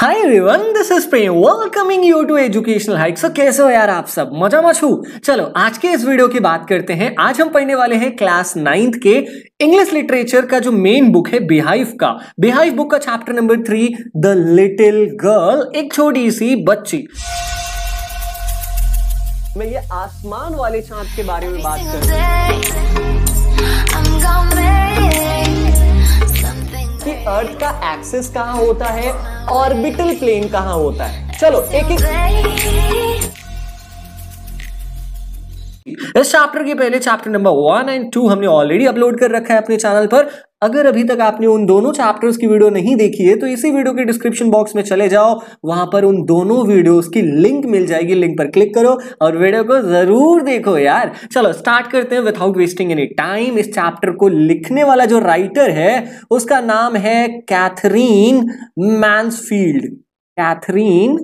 hi everyone this is Prem welcoming you to educational hike so कैसे हो यार आप सब मजा मच हूँ चलो आज के इस वीडियो की बात करते हैं आज हम पढ़ने वाले हैं क्लास नाइन्थ के इंग्लिश लिटरेचर का जो मेन बुक है बिहाइव का बिहाइव बुक का chapter number three the little girl एक छोटी सी बच्ची मैं ये आसमान वाले चांद के बारे में बात कर रही हूँ कि अर्थ का एक्सिस कहाँ होता है ऑर्बिटल प्लेन कहाँ होता है चलो एक एक इस चैप्टर के पहले chapter number one and two हमने ऑलरेडी अपलोड कर रखा है अपने चैनल पर अगर अभी तक आपने उन दोनों चैप्टर्स की वीडियो नहीं देखी है तो इसी वीडियो के डिस्क्रिप्शन बॉक्स में चले जाओ वहां पर उन दोनों वीडियोस की लिंक मिल जाएगी लिंक पर क्लिक करो और वीडियो को जरूर देखो यार चलो स्टार्ट करते हैं विदाउट वेस्टिंग एनी टाइम इस चैप्टर को लिखने वाला जो राइटर है उसका नाम है कैथरीन मैंसफील्ड कैथरीन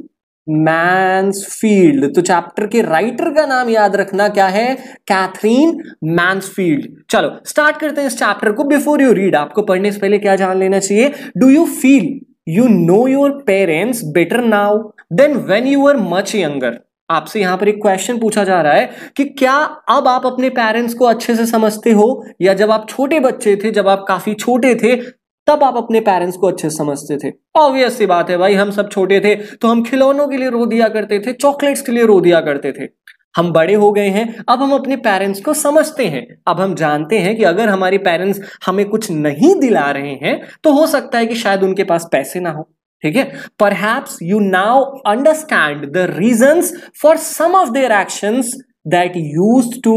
मैंसफील्ड तो चैप्टर के राइटर का नाम याद रखना क्या है कैथरीन मैंसफील्ड चलो स्टार्ट करते हैं इस चैप्टर को बिफोर यू रीड आपको पढ़ने से पहले क्या जान लेना चाहिए do you feel you know your parents better now than when you are much younger आपसे यहां पर एक क्वेश्चन पूछा जा रहा है कि क्या अब आप अपने पेरेंट्स को अच्छे से समझते हो या जब आप छोटे बच्चे थे जब आप काफी छोटे थे तब आप अपने पेरेंट्स को अच्छे समझते थे ऑब्वियस सी बात है भाई हम सब छोटे थे तो हम खिलौनों के लिए रो दिया करते थे चॉकलेट्स के लिए रो दिया करते थे हम बड़े हो गए हैं अब हम अपने पेरेंट्स को समझते हैं अब हम जानते हैं कि अगर हमारे पेरेंट्स हमें कुछ नहीं दिला रहे हैं तो हो सकता है कि शायद उनके पास पैसे ना हो ठीक है पर perhaps you now understand the reason for some of their action that use to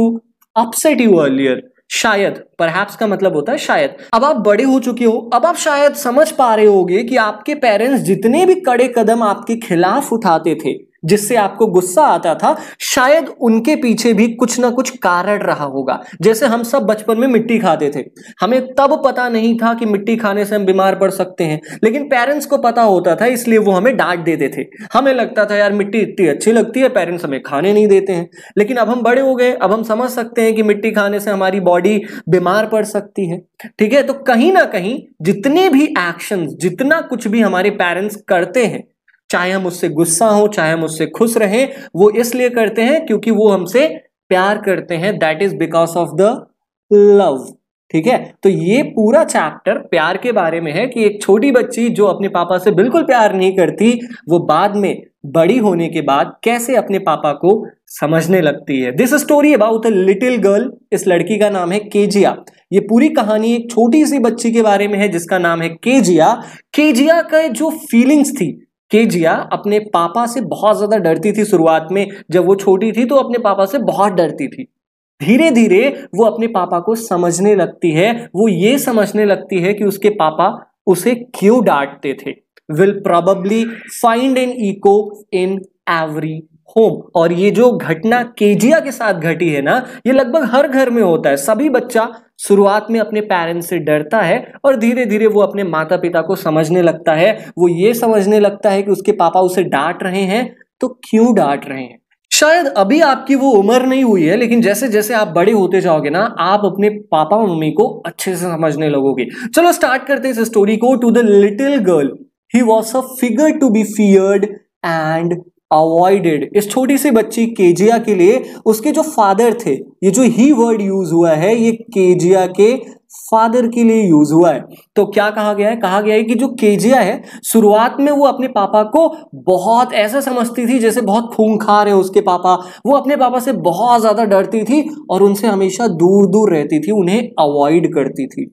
upset you earlier शायद परहैप्स का मतलब होता है शायद अब आप बड़े हो चुके हो अब आप शायद समझ पा रहे होगे कि आपके पेरेंट्स जितने भी कड़े कदम आपके खिलाफ उठाते थे जिससे आपको गुस्सा आता था शायद उनके पीछे भी कुछ ना कुछ कारण रहा होगा जैसे हम सब बचपन में मिट्टी खाते थे हमें तब पता नहीं था कि मिट्टी खाने से हम बीमार पड़ सकते हैं लेकिन पेरेंट्स को पता होता था इसलिए वो हमें डांट देते थे हमें लगता था यार मिट्टी इतनी अच्छी लगती है पेरेंट्स हमें खाने नहीं देते हैं लेकिन अब हम बड़े हो गए अब हम समझ सकते हैं कि मिट्टी खाने से हमारी बॉडी बीमार पड़ सकती है ठीक है तो कहीं ना कहीं जितने भी एक्शन जितना कुछ भी हमारे पेरेंट्स करते हैं चाहे हम उससे गुस्सा हो चाहे हम उससे खुश रहें वो इसलिए करते हैं क्योंकि वो हमसे प्यार करते हैं that is because of the love ठीक है तो ये पूरा चैप्टर प्यार के बारे में है कि एक छोटी बच्ची जो अपने पापा से बिल्कुल प्यार नहीं करती वो बाद में बड़ी होने के बाद कैसे अपने पापा को समझने लगती है this story about a little girl इस लड़की का नाम है केजिया ये पूरी कहानी एक छोटी सी बच्ची के बारे में है जिसका नाम है केजिया केजिया का जो फीलिंग्स थी के जिया अपने पापा से बहुत ज़्यादा डरती थी शुरुआत में जब वो छोटी थी तो अपने पापा से बहुत डरती थी धीरे धीरे वो अपने पापा को समझने लगती है वो ये समझने लगती है कि उसके पापा उसे क्यों डांटते थे will probably find an echo in every home और ये जो घटना केजिया के साथ घटी है ना ये लगभग हर घर में होता है सभी बच्चा शुरुआत में अपने पेरेंट्स से डरता है और धीरे धीरे वो अपने माता पिता को समझने लगता है वो ये समझने लगता है कि उसके पापा उसे डांट रहे हैं तो क्यों डांट रहे हैं शायद अभी आपकी वो उम्र नहीं हुई है लेकिन जैसे जैसे आप बड़े होते जाओगे ना आप अपने पापा मम्मी को अच्छे से समझने लगोगे चलो स्टार्ट करते हैं इस स्टोरी को to the little girl he was a figure to be feared and avoided इस छोटी सी बच्ची केजिया के लिए उसके जो फादर थे ये जो ही वर्ड यूज हुआ है ये केजिया के फादर के लिए यूज हुआ है तो क्या कहा गया है कहा गया है कि जो केजिया है शुरुआत में वो अपने पापा को बहुत ऐसा समझती थी जैसे बहुत खूंखार है उसके पापा वो अपने पापा से बहुत ज़्यादा डरती थी और उनसे हमेशा दूर दूर रहती थी उन्हें अवॉइड करती थी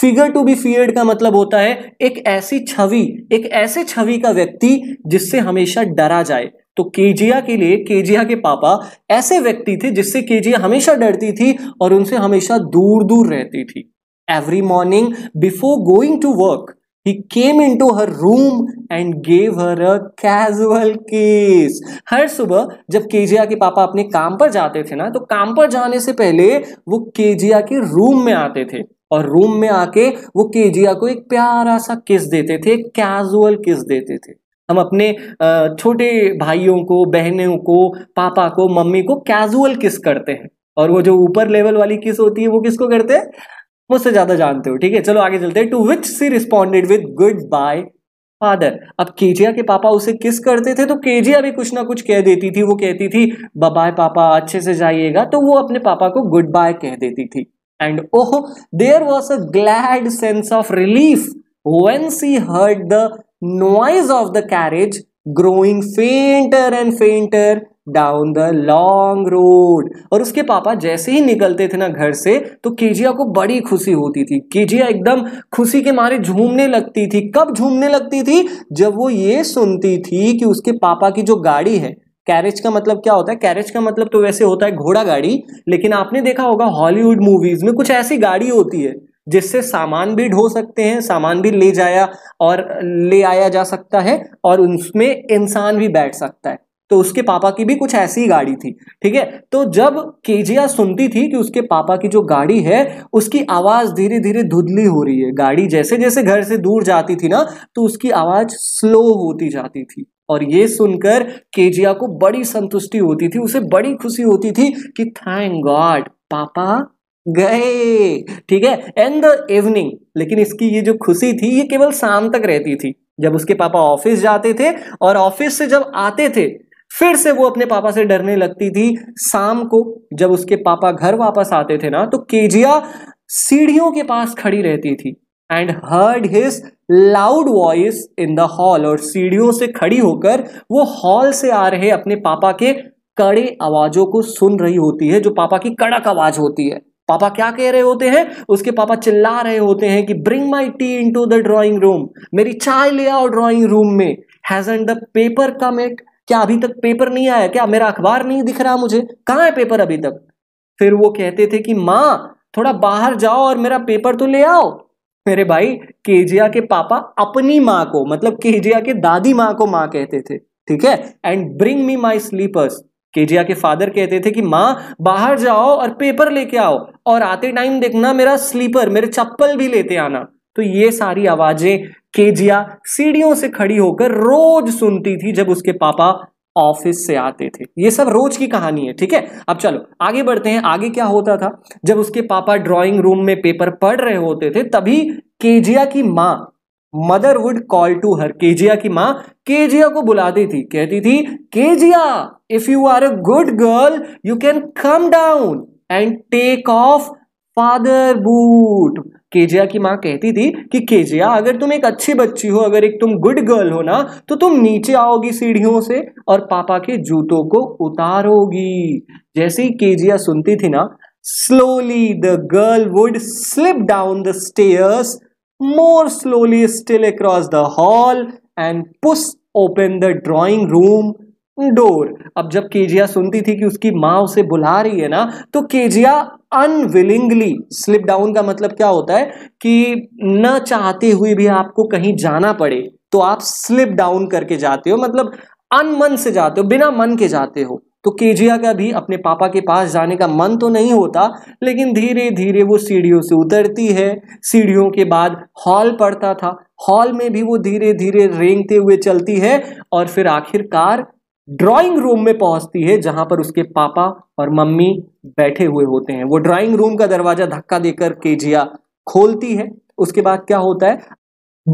फिगर टू बी फियर्ड का मतलब होता है एक ऐसी छवि एक ऐसे छवि का व्यक्ति जिससे हमेशा डरा जाए तो केजिया के लिए केजिया के पापा ऐसे व्यक्ति थे जिससे केजिया हमेशा डरती थी और उनसे हमेशा दूर दूर रहती थी every morning before going to work he came into her room and gave her a casual kiss हर सुबह जब केजिया के पापा अपने काम पर जाते थे ना तो काम पर जाने से पहले वो केजिया के रूम में आते थे और रूम में आके वो केजिया को एक प्यारा सा किस देते थे कैजुअल किस देते थे हम अपने छोटे भाइयों को बहनों को पापा को मम्मी को कैजुअल किस करते हैं और वो जो ऊपर लेवल वाली किस होती है वो किसको करते हैं मुझसे ज्यादा जानते हो ठीक है चलो आगे चलते हैं to which she responded with goodbye father अब केजिया के पापा उसे किस करते थे तो केजिया भी कुछ ना कुछ कह देती थी वो कहती थी बाय पापा अच्छे से जाइएगा तो वो अपने पापा को गुड बाय कह देती थी and oh, there was a glad sense of relief when she heard the noise of the carriage growing fainter and fainter down the long road और उसके पापा जैसे ही निकलते थे ना घर से तो केजिया को बड़ी खुशी होती थी केजिया एकदम खुशी के मारे झूमने लगती थी कब झूमने लगती थी जब वो ये सुनती थी कि उसके पापा की जो गाड़ी है कैरेज का मतलब क्या होता है कैरेज का मतलब तो वैसे होता है घोड़ा गाड़ी लेकिन आपने देखा होगा हॉलीवुड मूवीज में कुछ ऐसी गाड़ी होती है जिससे सामान भी ढो सकते हैं सामान भी ले जाया और ले आया जा सकता है और उसमें इंसान भी बैठ सकता है तो उसके पापा की भी कुछ ऐसी ही गाड़ी थी ठीक है तो जब केजिया सुनती थी कि उसके पापा की जो गाड़ी है उसकी आवाज़ धीरे धीरे धुंधली हो रही है गाड़ी जैसे जैसे घर से दूर जाती थी ना तो उसकी आवाज़ स्लो होती जाती थी और ये सुनकर केजिया को बड़ी संतुष्टि होती थी उसे बड़ी खुशी होती थी कि थैंक गॉड पापा गए ठीक है एंड द इवनिंग लेकिन इसकी ये जो खुशी थी ये केवल शाम तक रहती थी जब उसके पापा ऑफिस जाते थे और ऑफिस से जब आते थे फिर से वो अपने पापा से डरने लगती थी शाम को जब उसके पापा घर वापस आते थे ना तो केजिया सीढ़ियों के पास खड़ी रहती थी and heard his loud voice in the hall और सीढ़ियों से खड़ी होकर वो हॉल से आ रहे अपने पापा के कड़े आवाजों को सुन रही होती है जो पापा की कड़क आवाज होती है पापा क्या कह रहे होते हैं उसके पापा चिल्ला रहे होते हैं कि bring my tea into the drawing room मेरी चाय ले आओ ड्रॉइंग रूम में and the paper come it क्या अभी तक पेपर नहीं आया क्या मेरा अखबार नहीं दिख रहा मुझे कहाँ है पेपर अभी तक फिर वो कहते थे कि माँ थोड़ा बाहर जाओ और मेरा पेपर तो ले आओ मेरे भाई केजिया के पापा अपनी माँ को मतलब केजिया के दादी माँ को माँ कहते थे ठीक है and bring me my slippers Kezia के फादर कहते थे कि माँ बाहर जाओ और पेपर लेके आओ और आते टाइम देखना मेरा स्लीपर मेरे चप्पल भी लेते आना तो ये सारी आवाजें केजिया सीढ़ियों से खड़ी होकर रोज सुनती थी जब उसके पापा ऑफिस से आते थे ये सब रोज की कहानी है ठीक है अब चलो आगे बढ़ते हैं आगे क्या होता था जब उसके पापा ड्राइंग रूम में पेपर पढ़ रहे होते थे तभी केजिया की माँ mother would call to her Kezia की माँ केजिया को बुलाती थी कहती थी Kezia if you are a good girl you can come down and take off father boot Kezia की माँ कहती थी कि केजिया अगर तुम एक अच्छी बच्ची हो अगर एक तुम गुड गर्ल हो ना तो तुम नीचे आओगी सीढ़ियों से और पापा के जूतों को उतारोगी जैसे ही केजिया सुनती थी ना slowly the girl would slip down the stairs more slowly still across the hall and push open the drawing room door अब जब केजिया सुनती थी कि उसकी माँ उसे बुला रही है ना तो केजिया अनविलिंगली स्लिप डाउन का मतलब क्या होता है कि न चाहते हुए भी आपको कहीं जाना पड़े तो आप स्लिप डाउन करके जाते हो मतलब अनमन से जाते हो बिना मन के जाते हो तो केजिया का भी अपने पापा के पास जाने का मन तो नहीं होता लेकिन धीरे धीरे वो सीढ़ियों से उतरती है सीढ़ियों के बाद हॉल पड़ता था हॉल में भी वो धीरे धीरे रेंगते हुए चलती है और फिर आखिरकार ड्राइंग रूम में पहुंचती है जहां पर उसके पापा और मम्मी बैठे हुए होते हैं वो ड्राइंग रूम का दरवाजा धक्का देकर केजिया खोलती है उसके बाद क्या होता है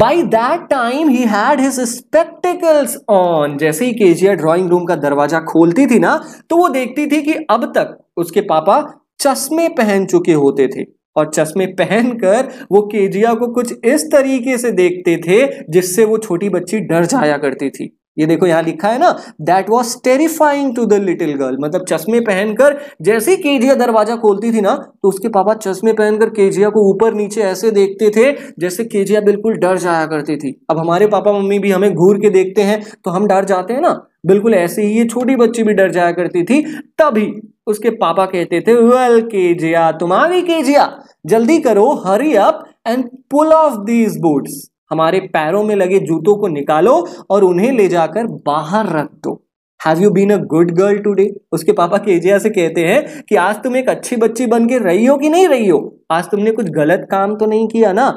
by that time he had his spectacles on जैसे ही केजिया ड्राइंग रूम का दरवाजा खोलती थी ना तो वो देखती थी कि अब तक उसके पापा चश्मे पहन चुके होते थे और चश्मे पहनकर वो केजिया को कुछ इस तरीके से देखते थे जिससे वो छोटी बच्ची डर जाया करती थी ये देखो यहाँ लिखा है ना that was terrifying to the little girl मतलब चश्मे पहनकर जैसे ही केजिया दरवाजा खोलती थी ना तो उसके पापा चश्मे पहनकर केजिया को ऊपर नीचे ऐसे देखते थे जैसे केजिया बिल्कुल डर जाया करती थी अब हमारे पापा मम्मी भी हमें घूर के देखते हैं तो हम डर जाते हैं ना बिल्कुल ऐसे ही ये छोटी बच्ची भी डर जाया करती थी तभी उसके पापा कहते थे वेल केजिया तुम आ गई केजिया जल्दी करो hurry up and pull off these boots हमारे पैरों में लगे जूतों को निकालो और उन्हें ले जाकर बाहर रख दो have you been a good girl today उसके पापा केजिया से कहते हैं कि आज तुम एक अच्छी बच्ची बन के रही हो कि नहीं रही हो आज तुमने कुछ गलत काम तो नहीं किया ना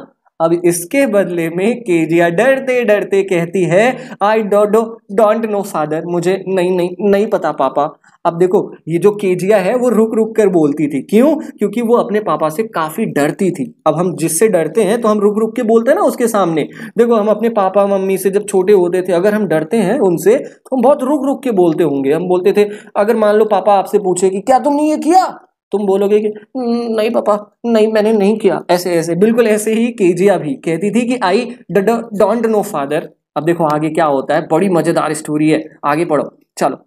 अब इसके बदले में केजिया डरते डरते कहती है I don't do don't know father मुझे नहीं नहीं नहीं पता पापा अब देखो ये जो केजिया है वो रुक रुक कर बोलती थी क्यों क्योंकि वो अपने पापा से काफ़ी डरती थी अब हम जिससे डरते हैं तो हम रुक रुक के बोलते हैं ना उसके सामने देखो हम अपने पापा मम्मी से जब छोटे होते थे अगर हम डरते हैं उनसे तो हम बहुत रुक रुक के बोलते होंगे हम बोलते थे अगर मान लो पापा आपसे पूछे कि क्या तुमने ये किया तुम बोलोगे कि हम्म, नहीं पापा नहीं मैंने नहीं किया ऐसे ऐसे बिल्कुल ऐसे ही केजिया भी कहती थी कि आई डोंट नो फादर अब देखो आगे क्या होता है बड़ी मजेदार स्टोरी है आगे पढ़ो चलो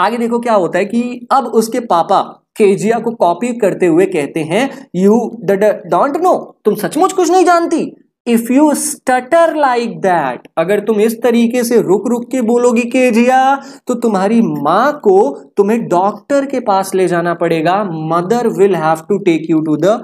आगे देखो क्या होता है कि अब उसके पापा केजिया को कॉपी करते हुए कहते हैं यू डोंट नो तुम सचमुच कुछ नहीं जानती if you stutter like that अगर तुम इस तरीके से रुक रुक के बोलोगी के जिया तो तुम्हारी माँ को तुम्हें डॉक्टर के पास ले जाना पड़ेगा mother will have to take you to the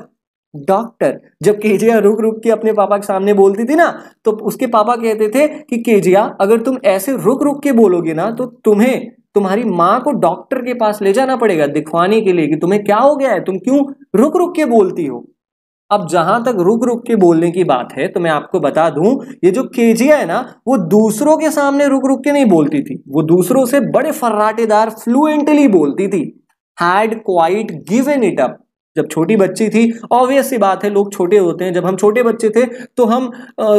doctor जब केजिया रुक रुक के अपने पापा के सामने बोलती थी ना तो उसके पापा कहते थे कि केजिया अगर तुम ऐसे रुक रुक के बोलोगे ना तो तुम्हें तुम्हारी माँ को डॉक्टर के पास ले जाना पड़ेगा दिखवाने के लिए कि तुम्हें क्या हो गया है तुम क्यों रुक रुक के बोलती हो अब जहां तक रुक रुक के बोलने की बात है तो मैं आपको बता दूं ये जो केजिया है ना वो दूसरों के सामने रुक रुक के नहीं बोलती थी वो दूसरों से बड़े फर्राटेदार फ्लुएंटली बोलती थी had quite given it up जब छोटी बच्ची थी ऑब्वियस सी बात है लोग छोटे होते हैं जब हम छोटे बच्चे थे तो हम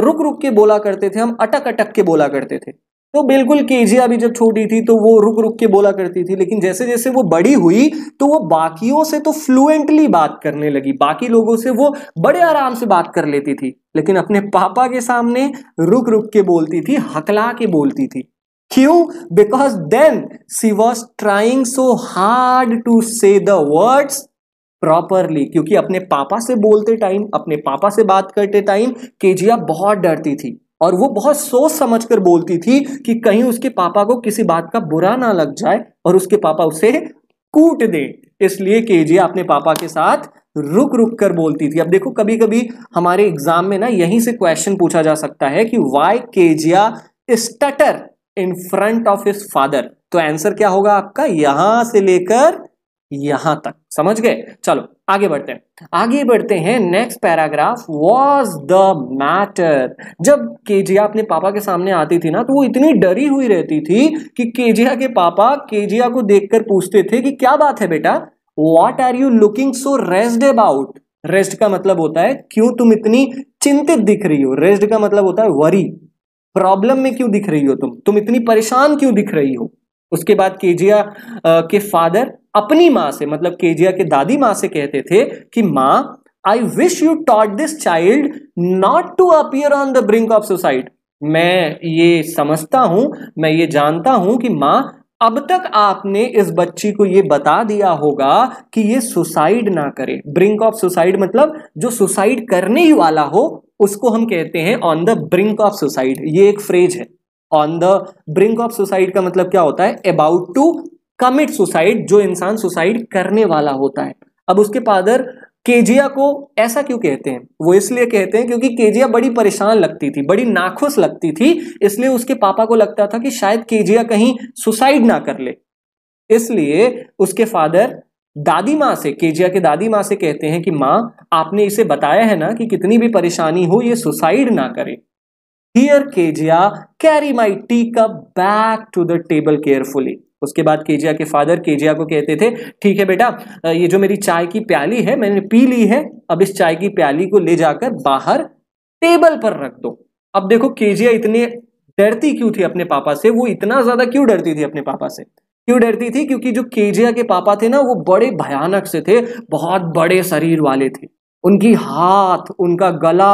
रुक रुक के बोला करते थे हम अटक अटक के बोला करते थे तो बिल्कुल केजिया भी जब छोटी थी तो वो रुक रुक के बोला करती थी लेकिन जैसे जैसे वो बड़ी हुई तो वो बाकियों से तो फ्लुएंटली बात करने लगी बाकी लोगों से वो बड़े आराम से बात कर लेती थी लेकिन अपने पापा के सामने रुक रुक के बोलती थी हकला के बोलती थी क्यों because then she was trying so hard to say the words properly क्योंकि अपने पापा से बोलते टाइम अपने पापा से बात करते टाइम केजिया बहुत डरती थी और वो बहुत सोच समझ कर बोलती थी कि कहीं उसके पापा को किसी बात का बुरा ना लग जाए और उसके पापा उसे कूट दे इसलिए केजे अपने पापा के साथ रुक रुक कर बोलती थी अब देखो कभी कभी हमारे एग्जाम में ना यहीं से क्वेश्चन पूछा जा सकता है कि why Kezia stutter in front of his father तो आंसर क्या होगा आपका यहां से लेकर यहां तक समझ गए चलो आगे बढ़ते हैं आगे बढ़ते हैं next paragraph was the matter जब केजिया अपने पापा के सामने आती थी ना तो वो इतनी डरी हुई रहती थी कि केजिया के पापा केजिया को देखकर पूछते थे कि क्या बात है बेटा what are you looking so rest about rest का मतलब होता है क्यों तुम इतनी चिंतित दिख रही हो रेस्ट का मतलब होता है वरी प्रॉब्लम में क्यों दिख रही हो तुम तुम इतनी परेशान क्यों दिख रही हो उसके बाद केजिया के फादर अपनी माँ से मतलब केजिया के दादी माँ से कहते थे कि माँ I wish you taught this child not to appear on the brink of suicide मैं ये समझता हूं मैं ये जानता हूं कि माँ अब तक आपने इस बच्ची को ये बता दिया होगा कि ये सुसाइड ना करे ब्रिंक ऑफ सुसाइड मतलब जो सुसाइड करने ही वाला हो उसको हम कहते हैं on the brink of suicide ये एक फ्रेज है on the brink of suicide का मतलब क्या होता है अबाउट टू कमिट सुसाइड जो इंसान सुसाइड करने वाला होता है अब उसके फादर केजिया को ऐसा क्यों कहते हैं वो इसलिए कहते हैं क्योंकि केजिया बड़ी परेशान लगती थी बड़ी नाखुश लगती थी इसलिए उसके पापा को लगता था कि शायद केजिया कहीं सुसाइड ना कर ले इसलिए उसके फादर दादी माँ से केजिया के दादी माँ से कहते हैं कि माँ आपने इसे बताया है ना कि कितनी भी परेशानी हो ये सुसाइड ना करे Kezia carry my tea cup back to the table carefully उसके बाद केजिया के फादर केजिया को कहते थे ठीक है बेटा ये जो मेरी चाय की प्याली है मैंने पी ली है अब इस चाय की प्याली को ले जाकर बाहर टेबल पर रख दो अब देखो केजिया इतनी डरती क्यों थी अपने पापा से वो इतना ज्यादा क्यों डरती थी अपने पापा से क्यों डरती थी क्योंकि जो केजिया के पापा थे ना वो बड़े भयानक से थे बहुत बड़े शरीर वाले थे उनकी हाथ उनका गला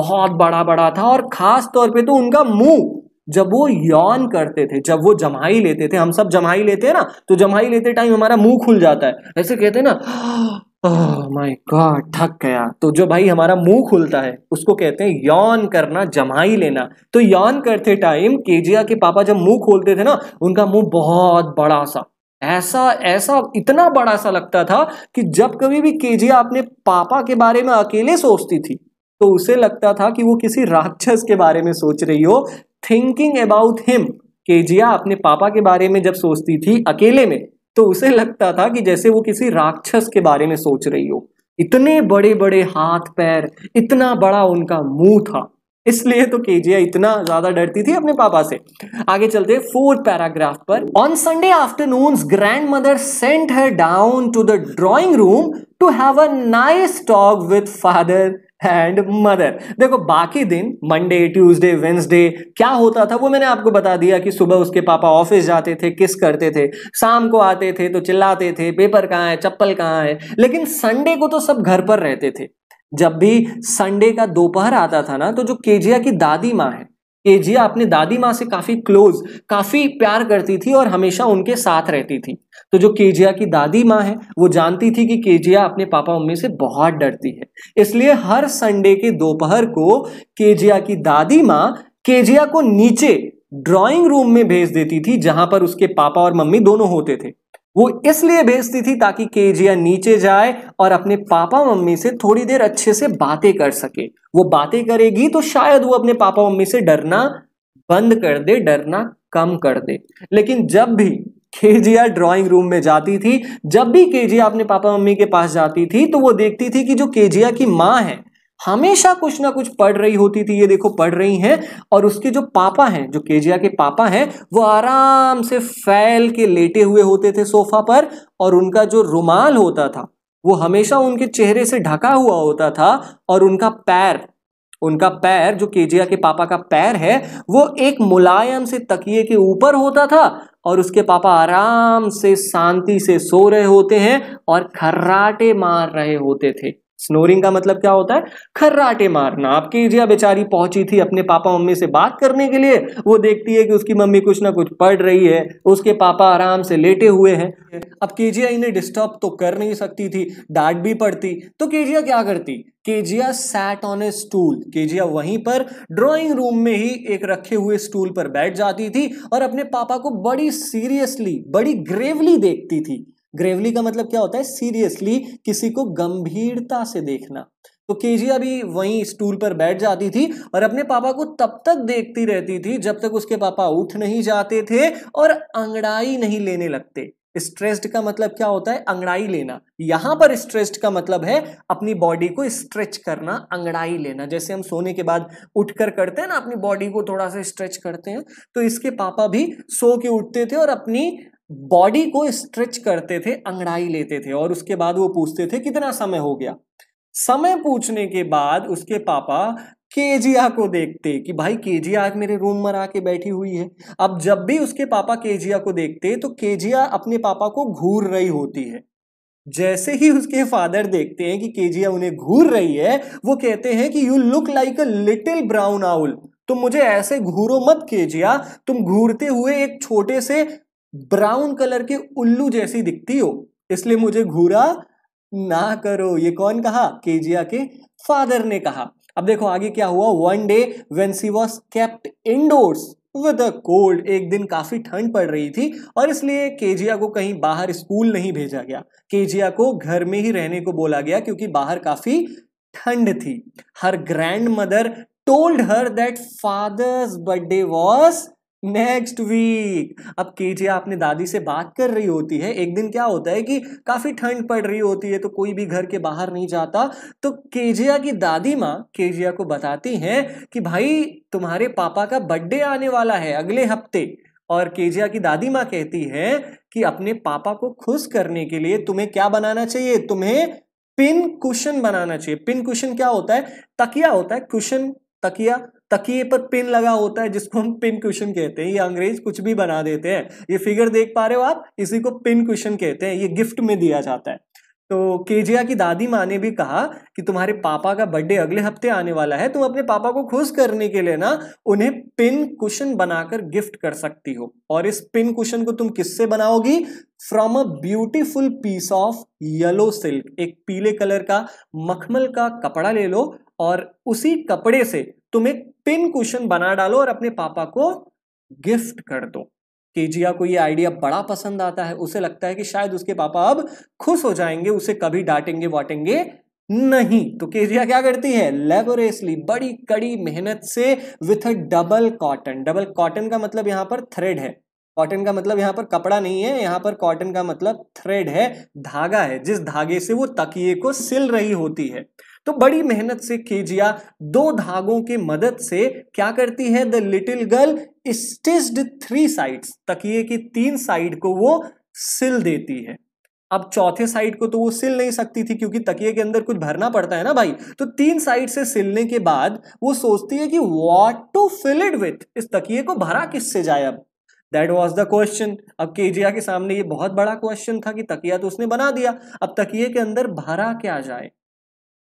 बहुत बड़ा बड़ा था और खास तौर पे तो उनका मुंह जब वो यौन करते थे जब वो जमाई लेते थे हम सब जमाई लेते हैं ना तो जमाई लेते टाइम हमारा मुंह खुल जाता है ऐसे कहते हैं ना माय गॉड थक गया तो जो भाई हमारा मुंह खुलता है उसको कहते हैं यौन करना जमाई लेना तो यौन करते टाइम केजिया के पापा जब मुंह खोलते थे ना उनका मुंह बहुत बड़ा सा ऐसा ऐसा इतना बड़ा सा लगता था कि जब कभी भी केजिया अपने पापा के बारे में अकेले सोचती थी तो उसे लगता था कि वो किसी राक्षस के बारे में सोच रही हो थिंकिंग अबाउट हिम केजिया अपने पापा के बारे में जब सोचती थी अकेले में तो उसे लगता था कि जैसे वो किसी राक्षस के बारे में सोच रही हो इतने बड़े बड़े हाथ पैर इतना बड़ा उनका मुंह था इसलिए तो केजिया इतना ज्यादा डरती थी अपने पापा से आगे चलते फोर्थ पैराग्राफ पर on Sunday afternoon grandmother sent her down to the drawing room to have a nice talk with father and mother देखो बाकी दिन मंडे ट्यूसडे वेंसडे क्या होता था वो मैंने आपको बता दिया कि सुबह उसके पापा ऑफिस जाते थे किस करते थे शाम को आते थे तो चिल्लाते थे पेपर कहाँ है चप्पल कहाँ है लेकिन संडे को तो सब घर पर रहते थे जब भी संडे का दोपहर आता था ना तो जो केजिया की दादी माँ है केजिया जी दादी माँ से काफी क्लोज काफी प्यार करती थी और हमेशा उनके साथ रहती थी तो जो केजिया की दादी माँ है वो जानती थी कि केजिया अपने पापा मम्मी से बहुत डरती है इसलिए हर संडे के दोपहर को केजिया की दादी माँ केजिया को नीचे ड्राइंग रूम में भेज देती थी जहां पर उसके पापा और मम्मी दोनों होते थे वो इसलिए भेजती थी ताकि केजिया नीचे जाए और अपने पापा मम्मी से थोड़ी देर अच्छे से बातें कर सके वो बातें करेगी तो शायद वो अपने पापा मम्मी से डरना बंद कर दे डरना कम कर दे लेकिन जब भी केजिया ड्राइंग रूम में जाती थी जब भी केजिया अपने पापा मम्मी के पास जाती थी तो वो देखती थी कि जो केजिया की माँ है हमेशा कुछ ना कुछ पढ़ रही होती थी ये देखो पढ़ रही हैं और उसके जो पापा हैं जो केजिया के पापा हैं वो आराम से फैल के लेटे हुए होते थे सोफा पर और उनका जो रुमाल होता था वो हमेशा उनके चेहरे से ढका हुआ होता था और उनका पैर उनका पैर जो केजिया के पापा का पैर है वो एक मुलायम से तकिए के ऊपर होता था और उसके पापा आराम से शांति से सो रहे होते हैं और खर्राटे मार रहे होते थे स्नोरिंग का मतलब क्या होता है खर्राटे मारना आपकी जिया बेचारी पहुंची थी अपने पापा मम्मी से बात करने के लिए वो देखती है कि उसकी मम्मी कुछ ना कुछ पढ़ रही है उसके पापा आराम से लेटे हुए हैं अब केजिया इन्हें डिस्टर्ब तो कर नहीं सकती थी डांट भी पड़ती तो केजिया क्या करती Kezia sat on a stool Kezia वहीं पर ड्राइंग रूम में ही एक रखे हुए स्टूल पर बैठ जाती थी और अपने पापा को बड़ी सीरियसली बड़ी ग्रेवली देखती थी ग्रेवली का मतलब क्या होता है सीरियसली किसी को गंभीरता से देखना तो केजी अभी वहीं स्टूल पर बैठ जाती थी और अपने पापा को तब तक देखती रहती थी जब तक उसके पापा उठ नहीं जाते थे और अंगड़ाई नहीं लेने लगते स्ट्रेस्ड का मतलब क्या होता है अंगड़ाई लेना यहां पर स्ट्रेस्ड का मतलब है अपनी बॉडी को स्ट्रेच करना अंगड़ाई लेना जैसे हम सोने के बाद उठकर करते हैं ना अपनी बॉडी को थोड़ा सा स्ट्रेच करते हैं तो इसके पापा भी सो के उठते थे और अपनी बॉडी को स्ट्रेच करते थे अंगड़ाई लेते थे और उसके बाद वो पूछते थे कितना समय हो गया समय पूछने के बाद उसके पापा केजिया को देखते कि भाई केजिया आज मेरे रूम में आके बैठी हुई है अब जब भी उसके पापा केजिया को देखते तो केजिया अपने पापा को घूर रही होती है जैसे ही उसके फादर देखते हैं कि केजिया उन्हें घूर रही है वो कहते हैं कि you look like a little brown owl तुम मुझे ऐसे घूरो मत केजिया तुम घूरते हुए एक छोटे से ब्राउन कलर के उल्लू जैसी दिखती हो इसलिए मुझे घूरा ना करो ये कौन कहा केजिया के फादर ने कहा अब देखो आगे क्या हुआ one day when she was kept indoors with a cold एक दिन काफी ठंड पड़ रही थी और इसलिए केजिया को कहीं बाहर स्कूल नहीं भेजा गया केजिया को घर में ही रहने को बोला गया क्योंकि बाहर काफी ठंड थी her grandmother told her that father's birthday was next week अब केजे आपने दादी से बात कर रही होती है एक दिन क्या होता है कि काफ़ी ठंड पड़ रही होती है तो कोई भी घर के बाहर नहीं जाता तो केजिया की दादी माँ केजिया को बताती हैं कि भाई तुम्हारे पापा का बर्थडे आने वाला है अगले हफ्ते और केजिया की दादी माँ कहती है कि अपने पापा को खुश करने के लिए तुम्हें क्या बनाना चाहिए तुम्हें पिन कुशन बनाना चाहिए पिन कुशन क्या होता है तकिया होता है कुशन तकिया तकिए पर पिन लगा होता है जिसको हम पिन क्वेश्चन कहते हैं ये अंग्रेज कुछ भी बना देते हैं ये फिगर देख पा रहे हो आप इसी को पिन क्वेश्चन कहते हैं ये गिफ्ट में दिया जाता है तो केजिया की दादी माँ ने भी कहा कि तुम्हारे पापा का बर्थडे अगले हफ्ते आने वाला है तुम अपने पापा को खुश करने के लिए ना उन्हें पिन कुशन बनाकर गिफ्ट कर सकती हो और इस पिन कुशन को तुम किससे बनाओगी from a beautiful piece of yellow silk एक पीले कलर का मखमल का कपड़ा ले लो और उसी कपड़े से तुम एक पिन क्वेश्चन बना डालो और अपने पापा को गिफ्ट कर दो केजिया को ये आइडिया बड़ा पसंद आता है उसे लगता है कि शायद उसके पापा अब खुश हो जाएंगे उसे कभी डांटेंगे वाटेंगे नहीं तो केजिया क्या करती है लेबोरेसली बड़ी कड़ी मेहनत से with a double cotton double cotton का मतलब यहां पर थ्रेड है कॉटन का मतलब यहां पर कपड़ा नहीं है यहां पर कॉटन का मतलब थ्रेड है धागा है जिस धागे से वो तकिए को सिल रही होती है तो बड़ी मेहनत से केजिया दो धागों की मदद से क्या करती है the little girl stitched three sides तकिए की तीन साइड को वो सिल देती है अब चौथे साइड को तो वो सिल नहीं सकती थी क्योंकि तकिए के अंदर कुछ भरना पड़ता है ना भाई तो तीन साइड से सिलने के बाद वो सोचती है कि what to fill it with इस तकिए को भरा किससे जाए अब दैट वॉज द क्वेश्चन अब केजिया के सामने ये बहुत बड़ा क्वेश्चन था कि तकिया तो उसने बना दिया अब तकिए के अंदर भरा क्या जाए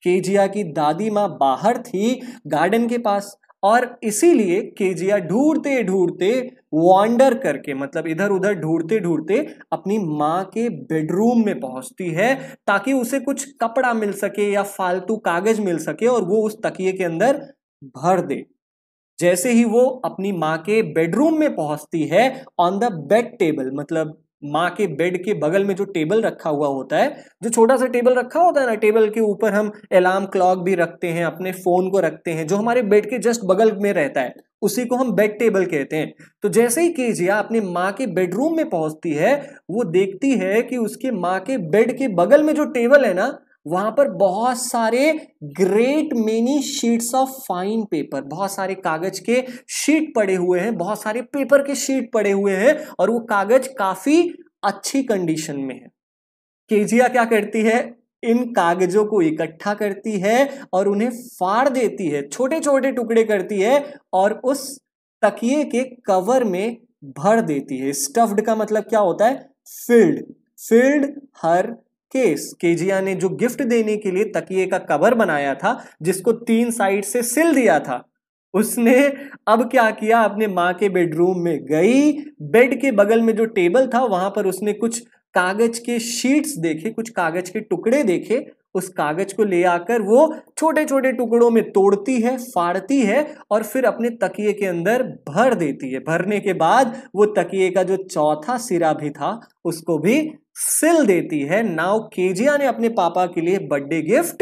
केजिया की दादी माँ बाहर थी गार्डन के पास और इसीलिए केजिया ढूंढते ढूंढते वॉन्डर करके मतलब इधर उधर ढूंढते ढूंढते अपनी माँ के बेडरूम में पहुंचती है ताकि उसे कुछ कपड़ा मिल सके या फालतू कागज मिल सके और वो उस तकिए के अंदर भर दे जैसे ही वो अपनी माँ के बेडरूम में पहुंचती है ऑन द बेड टेबल मतलब माँ के बेड के बगल में जो टेबल रखा हुआ होता है जो छोटा सा टेबल रखा होता है ना टेबल के ऊपर हम अलार्म क्लॉक भी रखते हैं अपने फ़ोन को रखते हैं जो हमारे बेड के जस्ट बगल में रहता है उसी को हम बेड टेबल कहते हैं तो जैसे ही केजिया अपने माँ के बेडरूम में पहुंचती है वो देखती है कि उसके माँ के बेड के बगल में जो टेबल है ना वहां पर बहुत सारे great many sheets of fine paper बहुत सारे कागज के शीट पड़े हुए हैं बहुत सारे पेपर के शीट पड़े हुए हैं और वो कागज काफी अच्छी कंडीशन में है केजिया क्या करती है इन कागजों को इकट्ठा करती है और उन्हें फाड़ देती है छोटे छोटे टुकड़े करती है और उस तकिए के कवर में भर देती है स्टफ्ड का मतलब क्या होता है filled filled her case Kezia ने जो गिफ्ट देने के लिए तकिए का कवर बनाया था जिसको तीन साइड से सिल दिया था उसने अब क्या किया अपने माँ के बेडरूम में गई बेड के बगल में जो टेबल था वहां पर उसने कुछ कागज के शीट्स देखे कुछ कागज के टुकड़े देखे उस कागज को ले आकर वो छोटे छोटे टुकड़ों में तोड़ती है फाड़ती है और फिर अपने तकिए के अंदर भर देती है भरने के बाद वो तकिए का जो चौथा सिरा भी था उसको भी सिल देती है नाउ केजिया ने अपने पापा के लिए बर्थडे गिफ्ट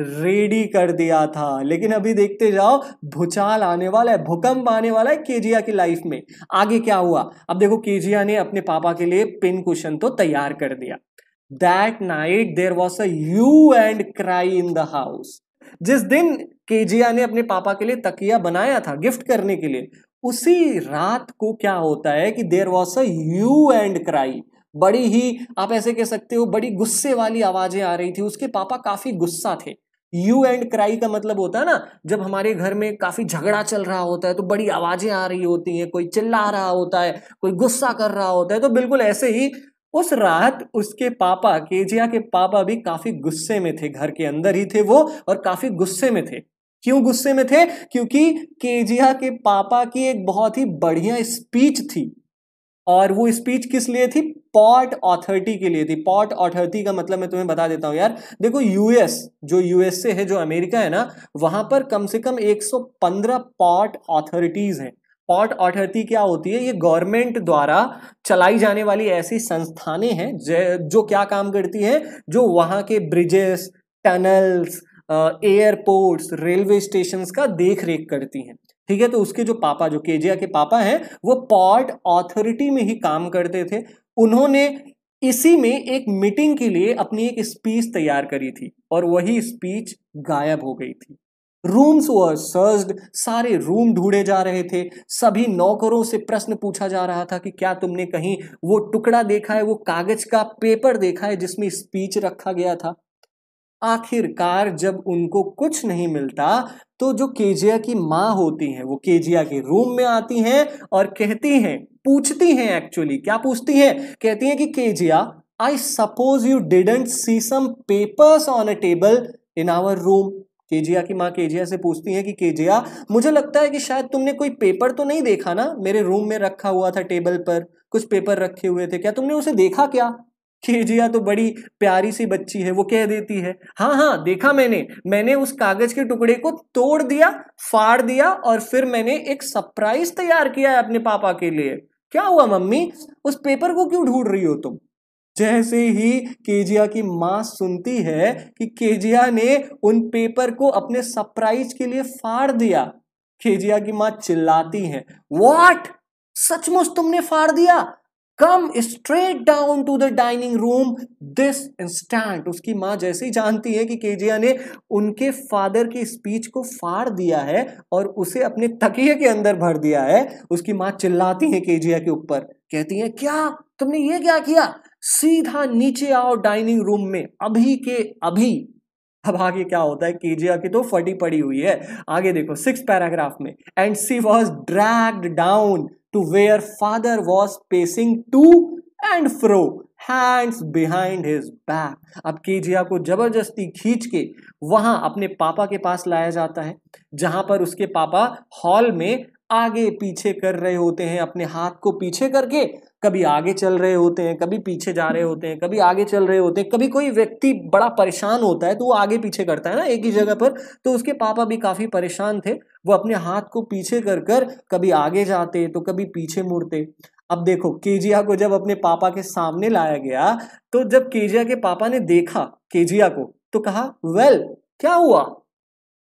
रेडी कर दिया था लेकिन अभी देखते जाओ भूचाल आने वाला है भूकंप आने वाला है केजिया की लाइफ में आगे क्या हुआ अब देखो केजिया ने अपने पापा के लिए पिन क्वेश्चन तो तैयार कर दिया that night there was a hue and cry in the house जिस दिन केजिया ने अपने पापा के लिए तकिया बनाया था गिफ्ट करने के लिए उसी रात को क्या होता है कि there was a hue and cry बड़ी ही आप ऐसे कह सकते हो बड़ी गुस्से वाली आवाजें आ रही थी उसके पापा काफी गुस्सा थे यू एंड क्राई का मतलब होता है ना जब हमारे घर में काफी झगड़ा चल रहा होता है तो बड़ी आवाजें आ रही होती हैं कोई चिल्ला रहा होता है कोई गुस्सा कर रहा होता है तो बिल्कुल ऐसे ही उस रात उसके पापा केजिया के पापा भी काफी गुस्से में थे घर के अंदर ही थे वो और काफी गुस्से में थे क्यों गुस्से में थे क्योंकि केजिया के पापा की एक बहुत ही बढ़िया स्पीच थी और वो स्पीच किस लिए थी पॉट ऑथर्टी के लिए थी पॉट ऑथर्टी का मतलब मैं तुम्हें बता देता हूँ यार देखो यूएस जो यूएसए है जो अमेरिका है ना वहां पर कम से कम 115 पॉट ऑथोरिटीज हैं पॉट ऑथोरिटी क्या होती है ये गवर्नमेंट द्वारा चलाई जाने वाली ऐसी संस्थानें हैं जो क्या काम करती है जो वहां के bridges tunnels airports railway station का देख रेख करती हैं ठीक है तो उसके जो पापा जो केजिया के पापा हैं वो पॉर्ट ऑथोरिटी में ही काम करते थे उन्होंने इसी में एक मीटिंग के लिए अपनी एक स्पीच तैयार करी थी और वही स्पीच गायब हो गई थी रूम्स वर सर्ज्ड सारे रूम ढूंढे जा रहे थे सभी नौकरों से प्रश्न पूछा जा रहा था कि क्या तुमने कहीं वो टुकड़ा देखा है वो कागज का पेपर देखा है जिसमें स्पीच रखा गया था आखिरकार जब उनको कुछ नहीं मिलता तो जो केजिया की माँ होती हैं वो केजिया के रूम में आती हैं और कहती हैं पूछती हैं एक्चुअली क्या पूछती हैं कहती हैं कि Kezia I suppose you didn't see some papers on a table in our room Kezia की माँ केजिया से पूछती है कि केजिया मुझे लगता है कि शायद तुमने कोई पेपर तो नहीं देखा ना मेरे रूम में रखा हुआ था टेबल पर कुछ पेपर रखे हुए थे क्या तुमने उसे देखा क्या केजिया तो बड़ी प्यारी सी बच्ची है वो कह देती है हाँ हाँ देखा मैंने मैंने उस कागज के टुकड़े को तोड़ दिया फाड़ दिया और फिर मैंने एक सरप्राइज तैयार किया है अपने पापा के लिए क्या हुआ मम्मी उस पेपर को क्यों ढूंढ रही हो तुम जैसे ही केजिया की माँ सुनती है कि केजिया ने उन पेपर को अपने सरप्राइज के लिए फाड़ दिया केजिया की माँ चिल्लाती है वॉट सचमुच तुमने फाड़ दिया come straight down to the dining room this instant उसकी माँ जैसे ही जानती है कि केजिया ने उनके फादर की स्पीच को फाड़ दिया है और उसे अपने तकिए के अंदर भर दिया है उसकी माँ चिल्लाती है केजिया के ऊपर कहती है क्या तुमने ये क्या किया सीधा नीचे आओ डाइनिंग रूम में अभी के अभी अब आगे क्या होता है केजिया की तो फटी पड़ी हुई है आगे देखो सिक्स पैराग्राफ में and she was dragged down to where father was pacing to and fro hands behind his back अब केजिया को जबरदस्ती खींच के वहां अपने पापा के पास लाया जाता है जहां पर उसके पापा हॉल में आगे पीछे कर रहे होते हैं अपने हाथ को पीछे करके कभी आगे चल रहे होते हैं कभी पीछे जा रहे होते हैं कभी आगे चल रहे होते हैं कभी कोई व्यक्ति बड़ा परेशान होता है तो वो आगे पीछे करता है ना एक ही जगह पर तो उसके पापा भी काफ़ी परेशान थे वो अपने हाथ को पीछे कर कर कभी आगे जाते तो कभी पीछे मुड़ते अब देखो केजिया को जब अपने पापा के सामने लाया गया तो जब केजिया के पापा ने देखा केजिया को तो कहा वेल well, क्या हुआ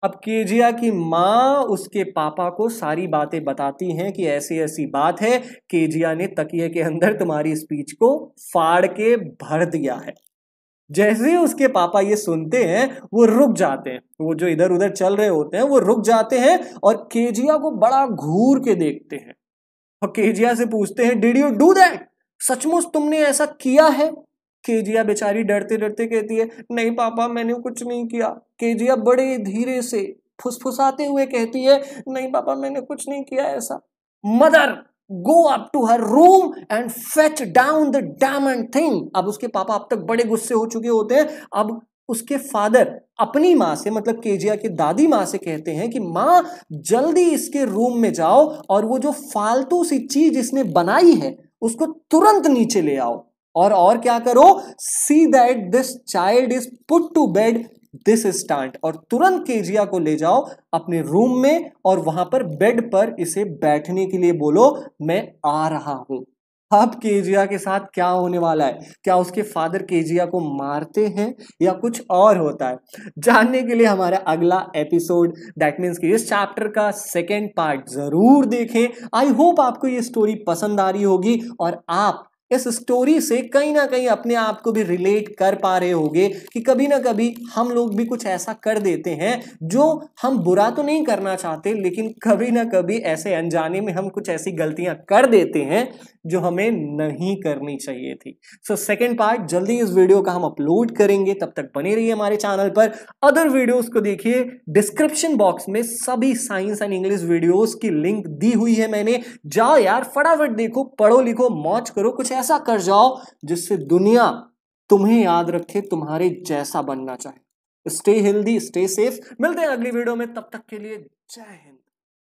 अब केजिया की माँ उसके पापा को सारी बातें बताती हैं कि ऐसी ऐसी बात है केजिया ने तकिए के अंदर तुम्हारी स्पीच को फाड़ के भर दिया है जैसे ही उसके पापा ये सुनते हैं वो रुक जाते हैं वो जो इधर उधर चल रहे होते हैं वो रुक जाते हैं और केजिया को बड़ा घूर के देखते हैं और केजिया से पूछते हैं डिड यू डू दैट सचमुच तुमने ऐसा किया है केजिया बेचारी डरते डरते कहती है नहीं पापा मैंने कुछ नहीं किया केजिया बड़े धीरे से फुसफुसाते हुए कहती है नहीं पापा मैंने कुछ नहीं किया ऐसा mother go up to her room and fetch down the diamond thing अब उसके पापा अब तक बड़े गुस्से हो चुके होते हैं अब उसके फादर अपनी माँ से मतलब केजिया के दादी माँ से कहते हैं कि माँ जल्दी इसके रूम में जाओ और वो जो फालतू सी चीज इसने बनाई है उसको तुरंत नीचे ले आओ और और क्या करो see that this child is put to bed this instant और तुरंत केजिया को ले जाओ अपने रूम में और वहां पर बेड पर इसे बैठने के लिए बोलो मैं आ रहा हूं अब केजिया के साथ क्या होने वाला है क्या उसके फादर केजिया को मारते हैं या कुछ और होता है जानने के लिए हमारा अगला एपिसोड दैट मीन्स कि इस चैप्टर का सेकेंड पार्ट जरूर देखें आई होप आपको ये स्टोरी पसंद आ रही होगी और आप इस स्टोरी से कहीं ना कहीं अपने आप को भी रिलेट कर पा रहे होगे कि कभी ना कभी हम लोग भी कुछ ऐसा कर देते हैं जो हम बुरा तो नहीं करना चाहते लेकिन कभी ना कभी ऐसे अनजाने में हम कुछ ऐसी गलतियां कर देते हैं जो हमें नहीं करनी चाहिए थी सो सेकेंड पार्ट जल्दी इस वीडियो का हम अपलोड करेंगे तब तक बने रहिए हमारे चैनल पर अदर वीडियोस को देखिए डिस्क्रिप्शन बॉक्स में सभी साइंस एंड इंग्लिश वीडियोस की लिंक दी हुई है मैंने जाओ यार फटाफट देखो पढ़ो लिखो मौज करो कुछ ऐसा कर जाओ जिससे दुनिया तुम्हें याद रखे तुम्हारे जैसा बनना चाहे स्टे हेल्दी स्टे सेफ मिलते हैं अगली वीडियो में तब तक के लिए जय हिंद